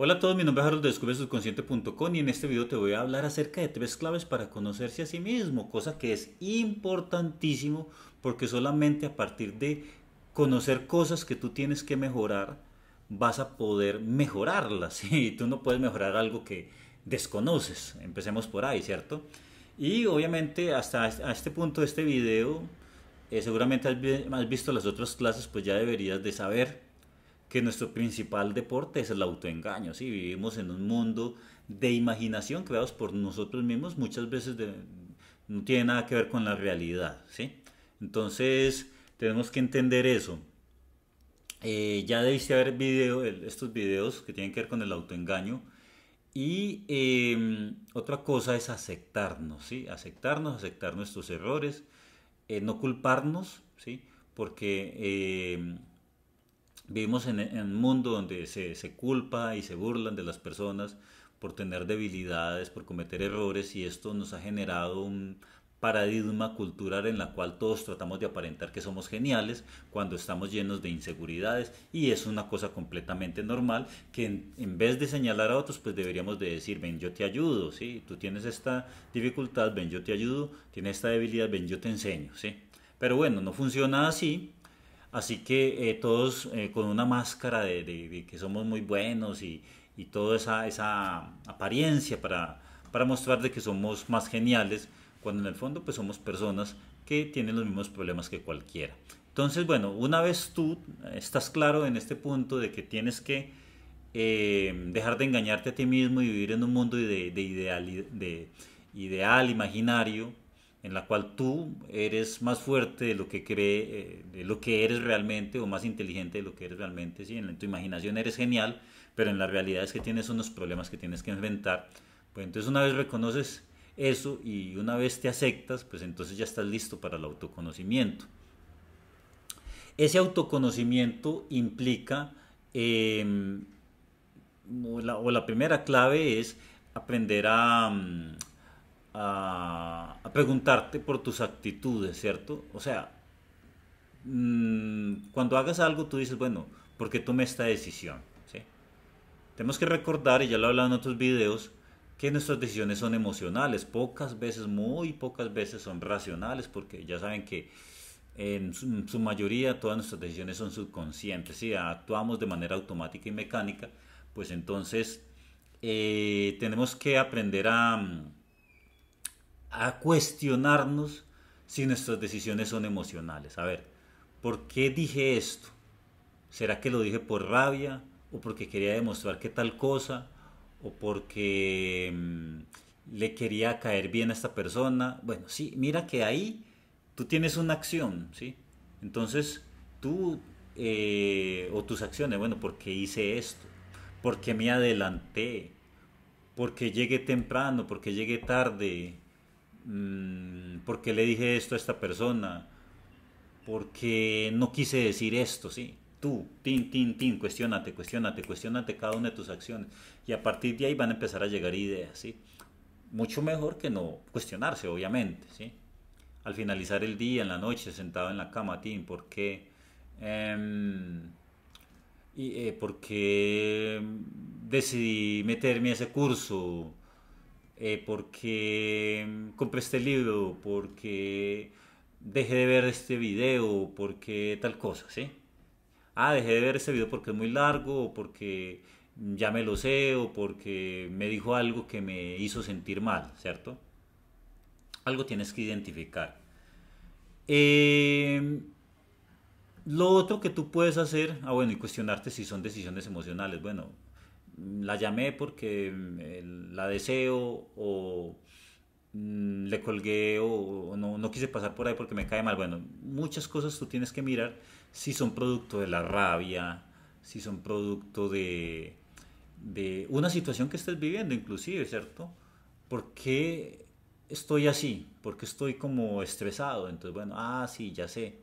Hola a todos, mi nombre es Harold de DescubreSubconsciente.com y en este video te voy a hablar acerca de tres claves para conocerse a sí mismo, cosa que es importantísimo porque solamente a partir de conocer cosas que tú tienes que mejorar vas a poder mejorarlas y tú no puedes mejorar algo que desconoces. Empecemos por ahí, ¿cierto? Y obviamente hasta este punto de este video eh, seguramente has visto las otras clases, pues ya deberías de saber que nuestro principal deporte es el autoengaño, ¿sí? Vivimos en un mundo de imaginación creados por nosotros mismos, muchas veces no tiene nada que ver con la realidad, ¿sí? Entonces, tenemos que entender eso. Eh, ya debiste ver video, estos videos que tienen que ver con el autoengaño. Y em, otra cosa es aceptarnos, ¿sí? Aceptarnos, aceptar nuestros errores, eh, no culparnos, ¿sí? Porque em, Vivimos en, un mundo donde se, se culpa y se burlan de las personas por tener debilidades, por cometer errores y esto nos ha generado un paradigma cultural en la cual todos tratamos de aparentar que somos geniales cuando estamos llenos de inseguridades y es una cosa completamente normal que en, en, vez de señalar a otros pues deberíamos de decir ven yo te ayudo, ¿sí? tú tienes esta dificultad, ven yo te ayudo, tienes esta debilidad, ven yo te enseño, ¿sí? pero bueno, no funciona así Así que eh, todos eh, con una máscara de, que somos muy buenos y, toda esa, apariencia para, para, mostrar de que somos más geniales, cuando en el fondo pues somos personas que tienen los mismos problemas que cualquiera. Entonces, bueno, una vez tú eh, estás claro en este punto de que tienes que dejar de engañarte a ti mismo y vivir en un mundo de, de ideal imaginario, en la cual tú eres más fuerte de lo que cree, eh, de lo que eres realmente o más inteligente de lo que eres realmente, si en tu imaginación eres genial, pero en la realidad es que tienes unos problemas que tienes que enfrentar. Pues entonces una vez reconoces eso y una vez te aceptas, pues entonces ya estás listo para el autoconocimiento. Ese autoconocimiento implica, em, o, la, o, la, primera clave es aprender a, mm, a, preguntarte por tus actitudes, ¿cierto? O sea, mm, cuando hagas algo tú dices, bueno, ¿por qué tomé esta decisión? Tenemos que recordar, y ya lo he hablado en otros videos, que nuestras decisiones son emocionales, pocas veces, muy pocas veces son racionales, porque ya saben que en su, mayoría todas nuestras decisiones son subconscientes, si actuamos de manera automática y mecánica, pues entonces eh, tenemos que aprender a, mm, a cuestionarnos si nuestras decisiones son emocionales. A ver, ¿por qué dije esto? ¿Será que lo dije por rabia? ¿O porque quería demostrar que tal cosa? ¿O porque mm, le quería caer bien a esta persona? Bueno, sí, mira que ahí tú tienes una acción, ¿sí? Entonces, tú eh, o tus acciones, bueno, ¿por qué hice esto? ¿Por qué me adelanté? ¿Por qué llegué temprano? ¿Por qué llegué tarde? Mm, ¿por qué le dije esto a esta persona? porque no quise decir esto? Sí, tú, tin, tin, tin, cuestionate, cuestionate, cuestionate cada una de tus acciones. Y a partir de ahí van a empezar a llegar ideas, ¿sí? Mucho mejor que no cuestionarse, obviamente, ¿sí? Al finalizar el día, en la noche, sentado en la cama, tin, ¿por qué? Em, y, eh, ¿Por qué decidí meterme a ese curso? Eh, porque mm, compré este libro, porque dejé de ver este video, porque tal cosa, ¿sí? Ah, dejé de ver este video porque es muy largo, o porque ya me lo sé, o porque me dijo algo que me hizo sentir mal, ¿cierto? Algo tienes que identificar. Em, lo otro que tú puedes hacer, ah bueno, y cuestionarte si son decisiones emocionales. Bueno, la llamé porque mm, la deseo o mm, le colgué o, no, quise pasar por ahí porque me cae mal. Bueno, muchas cosas tú tienes que mirar si son producto de la rabia, si son producto de, una situación que estés viviendo inclusive, ¿cierto? ¿Por qué estoy así? ¿Por qué estoy como estresado? Entonces, bueno, ah, sí, ya sé.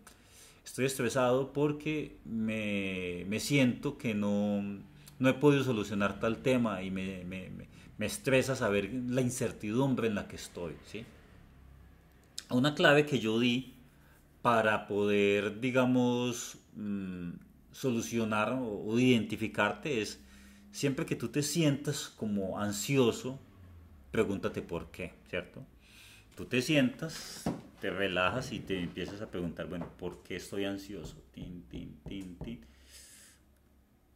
Estoy estresado porque me siento que no no he podido solucionar tal tema y me, me, estresa saber la incertidumbre en la que estoy. ¿sí? Una clave que yo di para poder, digamos, mm, solucionar o, o identificarte es siempre que tú te sientas como ansioso, pregúntate por qué, ¿cierto? Tú te sientas, te relajas y te empiezas a preguntar, bueno, ¿por qué estoy ansioso? Tin, tin, tin,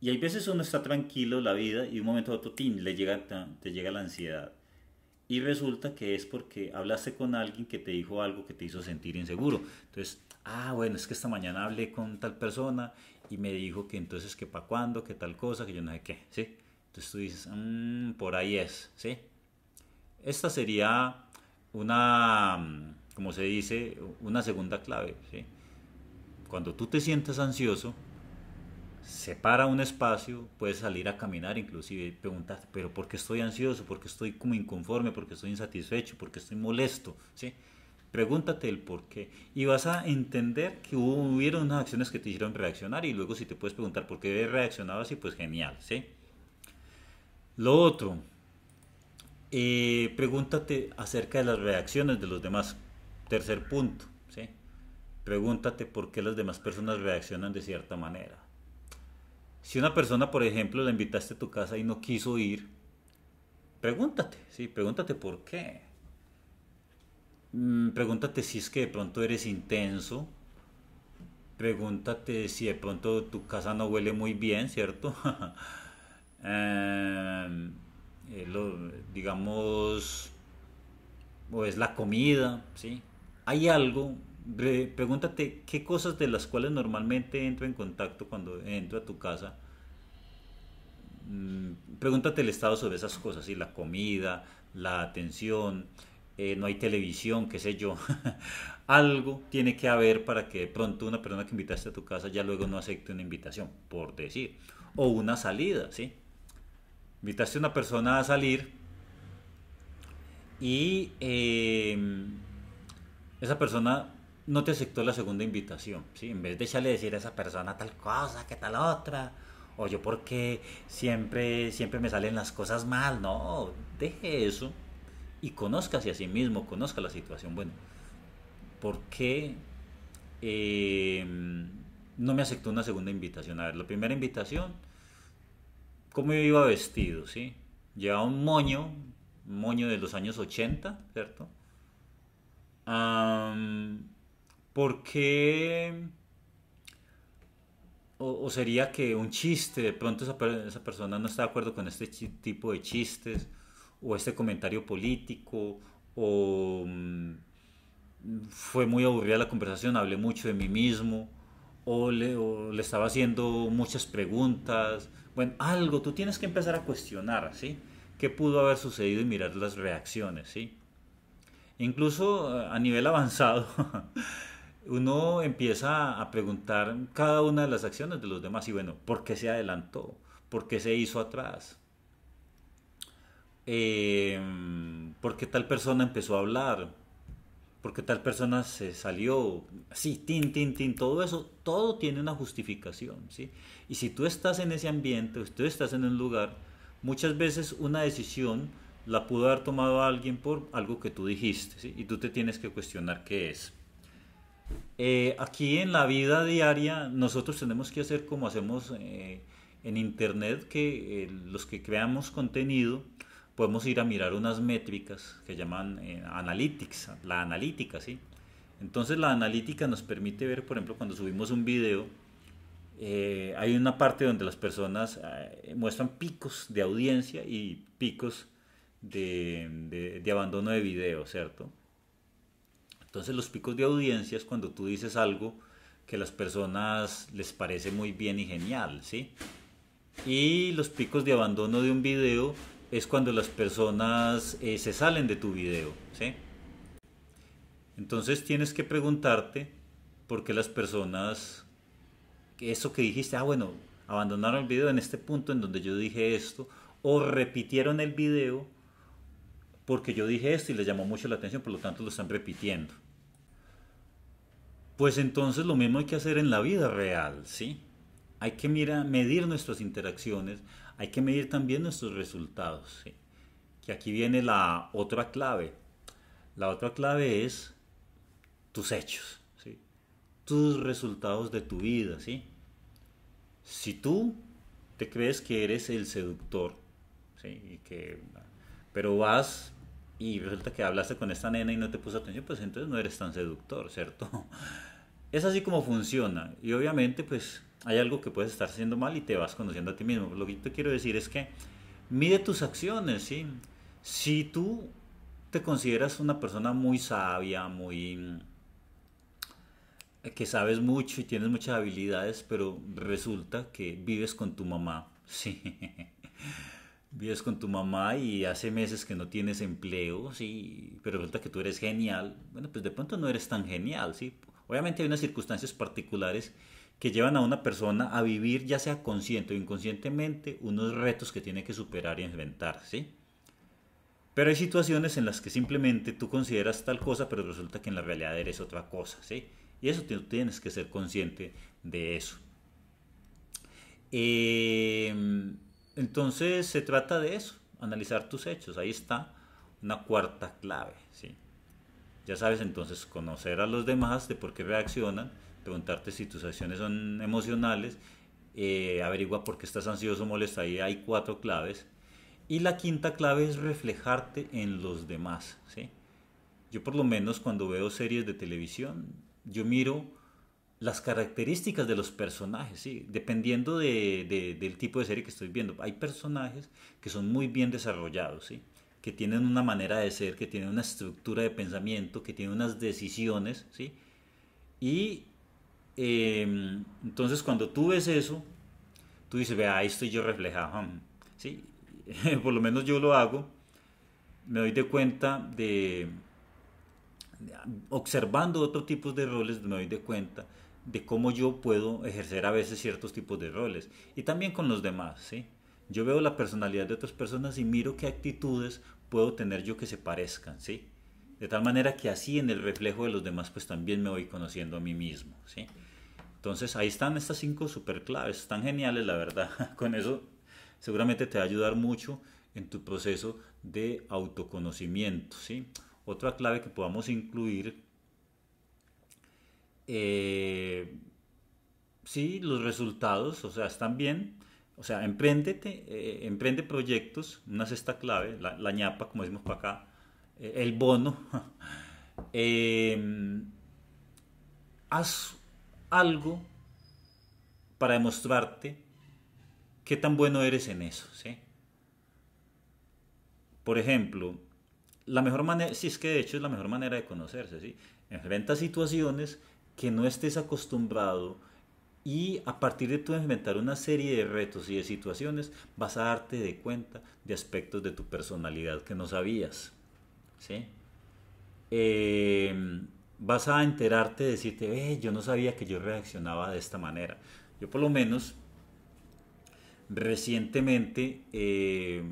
y hay veces uno está tranquilo la vida y un momento a otro le llega, te llega la ansiedad. Y resulta que es porque hablaste con alguien que te dijo algo que te hizo sentir inseguro. Entonces, ah, bueno, es que esta mañana hablé con tal persona y me dijo que entonces que para cuándo, que tal cosa, que yo no sé qué, ¿sí? Entonces tú dices, mm, por ahí es, ¿sí? Esta sería una, mm, como se dice, una segunda clave, Cuando tú te sientes ansioso, separa un espacio, puedes salir a caminar inclusive y preguntarte, pero ¿por qué estoy ansioso? ¿Por qué estoy como inconforme? ¿Por qué estoy insatisfecho? ¿Por qué estoy molesto? ¿Sí? Pregúntate el por qué y vas a entender que hubo, hubieron unas acciones que te hicieron reaccionar y luego si te puedes preguntar por qué reaccionaba así, pues genial, ¿sí? Lo otro, eh, pregúntate acerca de las reacciones de los demás. Tercer punto, ¿sí? Pregúntate por qué las demás personas reaccionan de cierta manera. Si una persona, por ejemplo, la invitaste a tu casa y no quiso ir, pregúntate, sí, pregúntate por qué. Mm, pregúntate si es que de pronto eres intenso. Pregúntate si de pronto tu casa no huele muy bien, ¿cierto? Em, eh, digamos, o es la comida, ¿sí? Hay algo pregúntate qué cosas de las cuales normalmente entro en contacto cuando entro a tu casa. Mm, pregúntate el estado sobre esas cosas, la comida, la atención, eh, no hay televisión, qué sé yo. Algo tiene que haber para que de pronto una persona que invitaste a tu casa ya luego no acepte una invitación, por decir, o una salida, ¿sí? Invitaste a una persona a salir y em, esa persona no te aceptó la segunda invitación, ¿sí? En vez de echarle decir a esa persona tal cosa, que tal otra, o yo porque siempre, siempre me salen las cosas mal, no, deje eso y conozca a sí mismo, conozca la situación. Bueno, ¿por qué em, no me aceptó una segunda invitación? A ver, la primera invitación, ¿cómo yo iba vestido, sí? Llevaba un moño, moño de los años 80, ¿cierto? ¿Por qué? O, sería que un chiste, de pronto esa, persona no está de acuerdo con este tipo de chistes, o este comentario político, o mm, fue muy aburrida la conversación, hablé mucho de mí mismo, o le, o le estaba haciendo muchas preguntas. Bueno, algo, tú tienes que empezar a cuestionar, ¿sí? ¿Qué pudo haber sucedido y mirar las reacciones, ¿sí? Incluso eh, a nivel avanzado. uno empieza a preguntar cada una de las acciones de los demás y bueno, ¿por qué se adelantó? ¿Por qué se hizo atrás? Em, ¿Por qué tal persona empezó a hablar? ¿Por qué tal persona se salió? Sí, tin, tin, tin, todo eso, todo tiene una justificación, ¿sí? Y si tú estás en ese ambiente, si tú estás en un lugar, muchas veces una decisión la pudo haber tomado alguien por algo que tú dijiste, Y tú te tienes que cuestionar qué es. Eh, aquí en la vida diaria nosotros tenemos que hacer como hacemos eh, en Internet, que eh, los que creamos contenido podemos ir a mirar unas métricas que llaman analytics, la analítica, ¿sí? Entonces la analítica nos permite ver, por ejemplo, cuando subimos un video, hay una parte donde las personas muestran picos de audiencia y picos de abandono de video, ¿cierto? Entonces los picos de audiencia es cuando tú dices algo que a las personas les parece muy bien y genial, ¿sí? Y los picos de abandono de un video es cuando las personas eh, se salen de tu video, ¿sí? Entonces tienes que preguntarte por qué las personas, eso que dijiste, ah bueno, abandonaron el video en este punto en donde yo dije esto, o repitieron el video porque yo dije esto y les llamó mucho la atención, por lo tanto lo están repitiendo. Pues entonces lo mismo hay que hacer en la vida real, ¿sí? Hay que mirar, medir nuestras interacciones, hay que medir también nuestros resultados, ¿sí? Que aquí viene la otra clave. La otra clave es tus hechos, ¿sí? Tus resultados de tu vida, ¿sí? Si tú te crees que eres el seductor, ¿sí? Y que, pero vas y resulta que hablaste con esta nena y no te puso atención, pues entonces no eres tan seductor, ¿cierto? Es así como funciona. Y obviamente, pues hay algo que puedes estar haciendo mal y te vas conociendo a ti mismo. Lo que te quiero decir es que mide tus acciones, ¿sí? Si tú te consideras una persona muy sabia, muy eh, que sabes mucho y tienes muchas habilidades, pero resulta que vives con tu mamá, sí vives con tu mamá y hace meses que no tienes empleo, sí, pero resulta que tú eres genial, bueno, pues de pronto no eres tan genial, sí. Obviamente hay unas circunstancias particulares que llevan a una persona a vivir, ya sea consciente o inconscientemente, unos retos que tiene que superar y enfrentar, Pero hay situaciones en las que simplemente tú consideras tal cosa, pero resulta que en la realidad eres otra cosa, ¿sí? Y eso tienes que ser consciente de eso. Eh, entonces se trata de eso, analizar tus hechos. Ahí está una cuarta clave. ¿sí? Ya sabes entonces conocer a los demás, de por qué reaccionan, preguntarte si tus acciones son emocionales, eh, averigua por qué estás ansioso o molesto. Ahí hay cuatro claves. Y la quinta clave es reflejarte en los demás. ¿sí? Yo por lo menos cuando veo series de televisión, yo miro las características de los personajes, ¿sí? dependiendo del tipo de serie que estoy viendo. Hay personajes que son muy bien desarrollados, ¿sí? que tienen una manera de ser, que tienen una estructura de pensamiento, que tienen unas decisiones. ¿sí? Y em, entonces cuando tú ves eso, tú dices, vea, ahí estoy yo reflejado. Mm, ¿sí? Por lo menos yo lo hago. Me doy de cuenta de observando otro tipo de roles me doy de cuenta de cómo yo puedo ejercer a veces ciertos tipos de roles y también con los demás, ¿sí? Yo veo la personalidad de otras personas y miro qué actitudes puedo tener yo que se parezcan, ¿sí? De tal manera que así en el reflejo de los demás pues también me voy conociendo a mí mismo, ¿sí? Entonces ahí están estas cinco super claves, están geniales la verdad, con eso seguramente te va a ayudar mucho en tu proceso de autoconocimiento, ¿sí? Otra clave que podamos incluir eh, sí, los resultados, o sea, están bien. O sea, empréndete, eh, emprende proyectos, una cesta clave, la, ñapa, como decimos para acá, eh, el bono. Em, haz algo para demostrarte qué tan bueno eres en eso, ¿sí? Por ejemplo, la mejor manera, si es que de hecho es la mejor manera de conocerse, ¿sí? Enfrenta situaciones que no estés acostumbrado y a partir de tú inventar una serie de retos y de situaciones, vas a darte de cuenta de aspectos de tu personalidad que no sabías. ¿sí? Em, vas a enterarte de decirte, yo no sabía que yo reaccionaba de esta manera. Yo por lo menos recientemente em,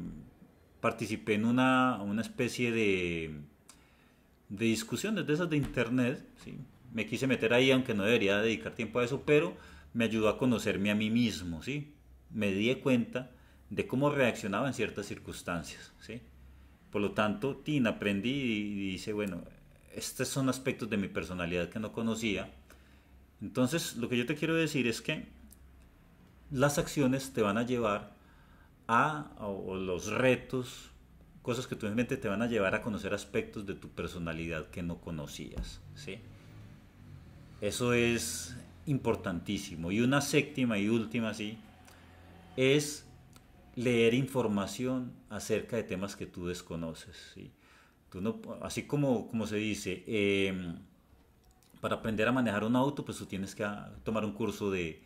participé en una, especie de, de discusiones de esas de internet, ¿sí? me quise meter ahí, aunque no debería dedicar tiempo a eso, pero me ayudó a conocerme a mí mismo, ¿sí? Me di cuenta de cómo reaccionaba en ciertas circunstancias, ¿sí? Por lo tanto, Tin aprendí y dice, bueno, estos son aspectos de mi personalidad que no conocía. Entonces, lo que yo te quiero decir es que las acciones te van a llevar a, o los retos, cosas que tú en mente te van a llevar a conocer aspectos de tu personalidad que no conocías, ¿sí? Eso es importantísimo. Y una séptima y última, sí, es leer información acerca de temas que tú desconoces. Tú no, así como, como se dice, em, para aprender a manejar un auto, pues tú tienes que ah, tomar un curso de,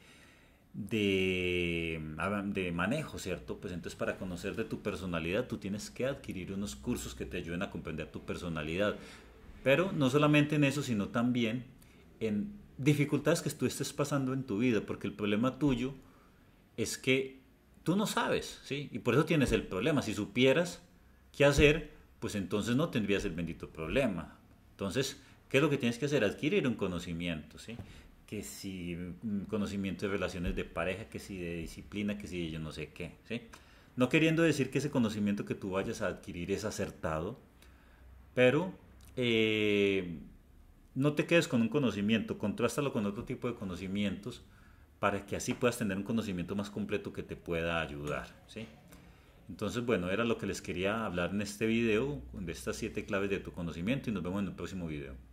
de, ah, de, manejo, ¿cierto? Pues entonces para conocer de tu personalidad, tú tienes que adquirir unos cursos que te ayuden a comprender tu personalidad. Pero no solamente en eso, sino también en dificultades que tú estés pasando en tu vida, porque el problema tuyo es que tú no sabes, ¿sí? Y por eso tienes el problema. Si supieras qué hacer, pues entonces no tendrías el bendito problema. Entonces, ¿qué es lo que tienes que hacer? Adquirir un conocimiento, ¿sí? Que si mm, conocimiento de relaciones de pareja, que si de disciplina, que si de yo no sé qué, ¿sí? No queriendo decir que ese conocimiento que tú vayas a adquirir es acertado, pero eh, no te quedes con un conocimiento, contrástalo con otro tipo de conocimientos para que así puedas tener un conocimiento más completo que te pueda ayudar. Entonces, bueno, era lo que les quería hablar en este video, de estas siete claves de tu conocimiento y nos vemos en el próximo video.